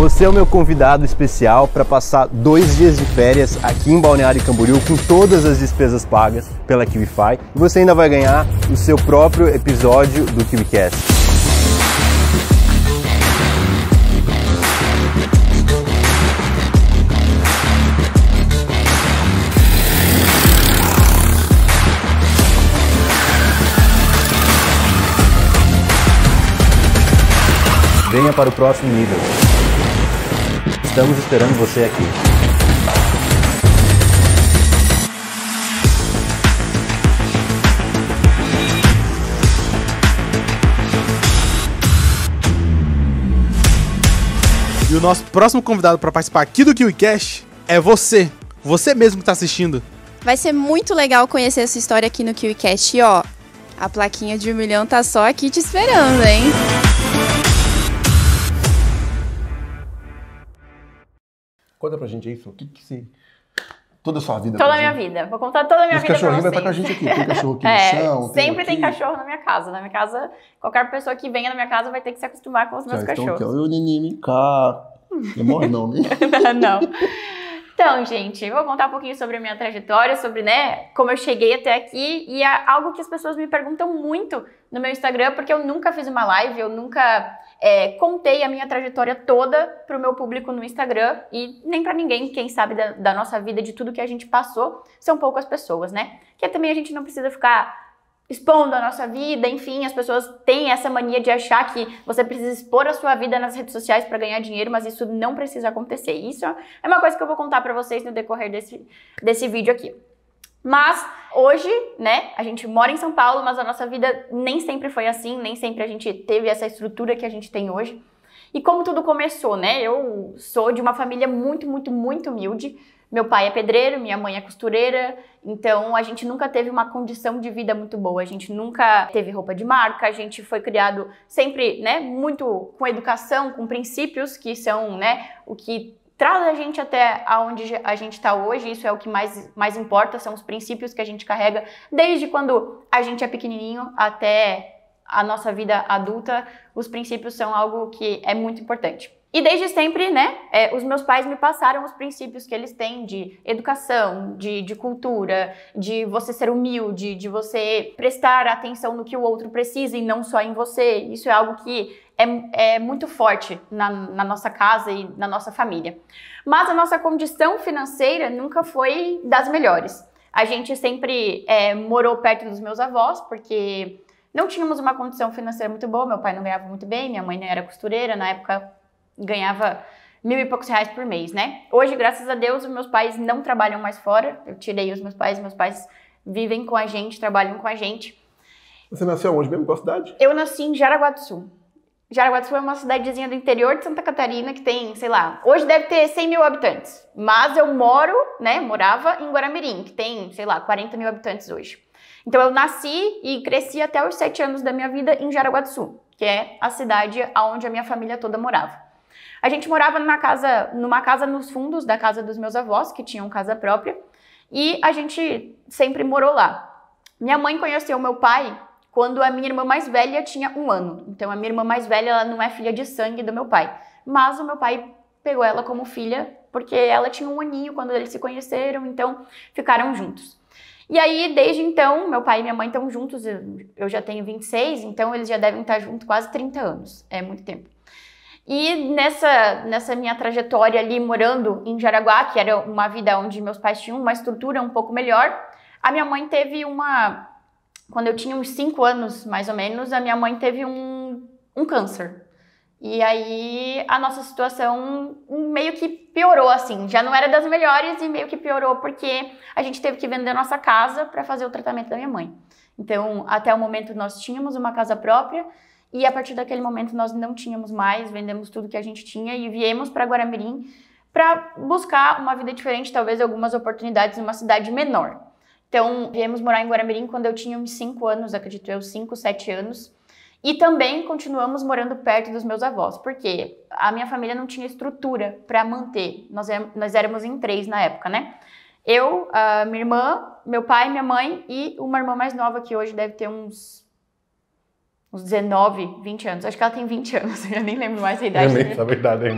Você é o meu convidado especial para passar dois dias de férias aqui em Balneário Camboriú com todas as despesas pagas pela KiwiFi e você ainda vai ganhar o seu próprio episódio do KiwiCast. Venha para o próximo nível. Estamos esperando você aqui. E o nosso próximo convidado para participar aqui do KiwiCast é você. Você mesmo que está assistindo. Vai ser muito legal conhecer essa história aqui no KiwiCast. E ó, a plaquinha de um milhão tá só aqui te esperando, hein? Conta pra gente isso. O que que se... Toda a sua vida. Toda a minha vida. Vou contar toda a minha Esse vida. Esse cachorrinho vai estar com a gente aqui. Tem cachorro aqui é, no chão. Sempre tem, tem cachorro na minha casa. Né? Na minha casa, qualquer pessoa que venha na minha casa vai ter que se acostumar com os Já meus cachorros. Então eu, neném, cá. Demora não, né? não. Então, gente, eu vou contar um pouquinho sobre a minha trajetória, sobre, né, como eu cheguei até aqui e é algo que as pessoas me perguntam muito no meu Instagram, porque eu nunca fiz uma live, eu nunca é, contei a minha trajetória toda para o meu público no Instagram e nem para ninguém, quem sabe da, da nossa vida, de tudo que a gente passou, são poucas pessoas, né? Que também a gente não precisa ficar expondo a nossa vida, enfim, as pessoas têm essa mania de achar que você precisa expor a sua vida nas redes sociais para ganhar dinheiro, mas isso não precisa acontecer. Isso é uma coisa que eu vou contar para vocês no decorrer desse, desse vídeo aqui. Mas hoje, né, a gente mora em São Paulo, mas a nossa vida nem sempre foi assim, nem sempre a gente teve essa estrutura que a gente tem hoje. E como tudo começou, né? Eu sou de uma família muito, muito, muito humilde. Meu pai é pedreiro, minha mãe é costureira, então a gente nunca teve uma condição de vida muito boa, a gente nunca teve roupa de marca, a gente foi criado sempre, né, muito com educação, com princípios que são, né, o que traz a gente até aonde a gente está hoje, isso é o que mais, mais importa, são os princípios que a gente carrega desde quando a gente é pequenininho até a nossa vida adulta, os princípios são algo que é muito importante. E desde sempre, né, é, os meus pais me passaram os princípios que eles têm de educação, de, de cultura, de você ser humilde, de você prestar atenção no que o outro precisa e não só em você. Isso é algo que é, é, muito forte na, na, nossa casa e na nossa família. Mas a nossa condição financeira nunca foi das melhores. A gente sempre é, morou perto dos meus avós, porque não tínhamos uma condição financeira muito boa. Meu pai não ganhava muito bem, minha mãe não era costureira, na época ganhava mil e poucos reais por mês, né? Hoje, graças a Deus, meus pais não trabalham mais fora. Eu tirei os meus pais, meus pais vivem com a gente, trabalham com a gente. Você nasceu onde mesmo? Qual cidade? Eu nasci em Jaraguá do Sul. Jaraguá do Sul é uma cidadezinha do interior de Santa Catarina que tem, sei lá, hoje deve ter 100 mil habitantes. Mas eu moro, né, morava em Guaramirim, que tem, sei lá, 40 mil habitantes hoje. Então eu nasci e cresci até os 7 anos da minha vida em Jaraguá do Sul, que é a cidade onde a minha família toda morava. A gente morava numa casa, numa casa nos fundos da casa dos meus avós, que tinham casa própria, e a gente sempre morou lá. Minha mãe conheceu meu pai quando a minha irmã mais velha tinha um ano. Então, a minha irmã mais velha ela não é filha de sangue do meu pai, mas o meu pai pegou ela como filha porque ela tinha um aninho quando eles se conheceram, então ficaram juntos. E aí, desde então, meu pai e minha mãe estão juntos, eu já tenho 26, então eles já devem estar juntos quase 30 anos, é muito tempo. E nessa, nessa minha trajetória ali morando em Jaraguá, que era uma vida onde meus pais tinham uma estrutura um pouco melhor, a minha mãe teve uma. Quando eu tinha uns 5 anos, mais ou menos, a minha mãe teve um, um câncer. E aí a nossa situação meio que piorou, assim. Já não era das melhores e meio que piorou porque a gente teve que vender nossa casa para fazer o tratamento da minha mãe. Então, até o momento, nós tínhamos uma casa própria e a partir daquele momento nós não tínhamos mais, vendemos tudo que a gente tinha e viemos para Guaramirim para buscar uma vida diferente, talvez algumas oportunidades numa cidade menor. Então, viemos morar em Guaramirim quando eu tinha uns 5 anos, acredito eu, 5, 7 anos. E também continuamos morando perto dos meus avós, porque a minha família não tinha estrutura para manter. Nós, é, nós éramos em três na época, né? Eu, minha irmã, meu pai, minha mãe e uma irmã mais nova que hoje deve ter uns uns 19, 20 anos. Acho que ela tem 20 anos, eu nem lembro mais a idade. Eu nem sabe a idade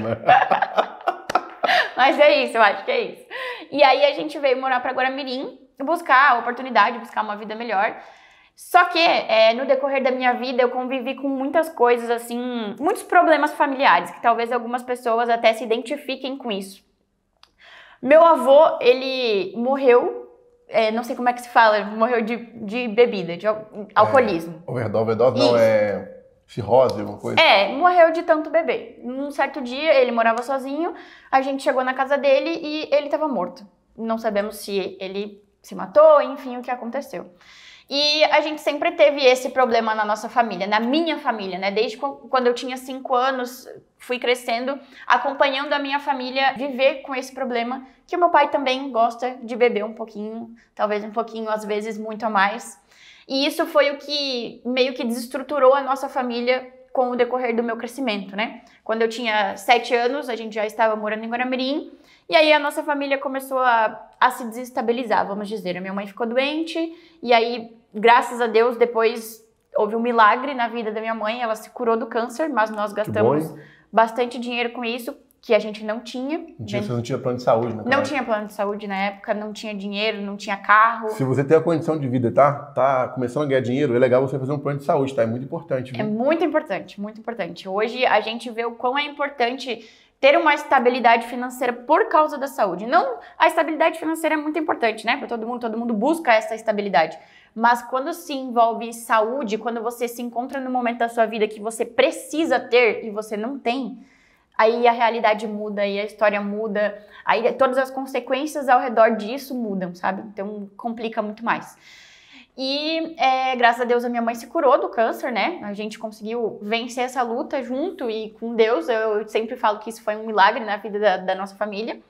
Mas é isso, eu acho que é isso. E aí a gente veio morar para Guaramirim, buscar a oportunidade, buscar uma vida melhor. Só que é, no decorrer da minha vida eu convivi com muitas coisas assim, muitos problemas familiares, que talvez algumas pessoas até se identifiquem com isso. Meu avô, ele morreu é, não sei como é que se fala, morreu de, de bebida, de alcoolismo. É, overdose, overdose não, é cirrose, alguma coisa? É, morreu de tanto beber. Num certo dia, ele morava sozinho, a gente chegou na casa dele e ele estava morto. Não sabemos se ele se matou, enfim, o que aconteceu. E a gente sempre teve esse problema na nossa família, na minha família, né? Desde quando eu tinha cinco anos, fui crescendo, acompanhando a minha família viver com esse problema, que o meu pai também gosta de beber um pouquinho, talvez um pouquinho, às vezes muito a mais. E isso foi o que meio que desestruturou a nossa família com o decorrer do meu crescimento, né? Quando eu tinha sete anos, a gente já estava morando em Guaramirim, e aí a nossa família começou a, a se desestabilizar, vamos dizer. A minha mãe ficou doente, e aí graças a Deus, depois houve um milagre na vida da minha mãe, ela se curou do câncer, mas nós gastamos bastante dinheiro com isso, que a gente não tinha. Não tinha você não tinha plano de saúde, né? Não época. tinha plano de saúde na época, não tinha dinheiro, não tinha carro. Se você tem a condição de vida, tá? Tá começando a ganhar dinheiro, é legal você fazer um plano de saúde, tá? É muito importante. É viu? É muito importante, muito importante. Hoje a gente vê o quão é importante ter uma estabilidade financeira por causa da saúde. Não, a estabilidade financeira é muito importante, né? Para todo mundo, todo mundo busca essa estabilidade. Mas quando se envolve saúde, quando você se encontra no momento da sua vida que você precisa ter e você não tem, aí a realidade muda, aí a história muda, aí todas as consequências ao redor disso mudam, sabe? Então complica muito mais. E é, graças a Deus a minha mãe se curou do câncer, né? A gente conseguiu vencer essa luta junto e com Deus. Eu, sempre falo que isso foi um milagre na vida da, da nossa família.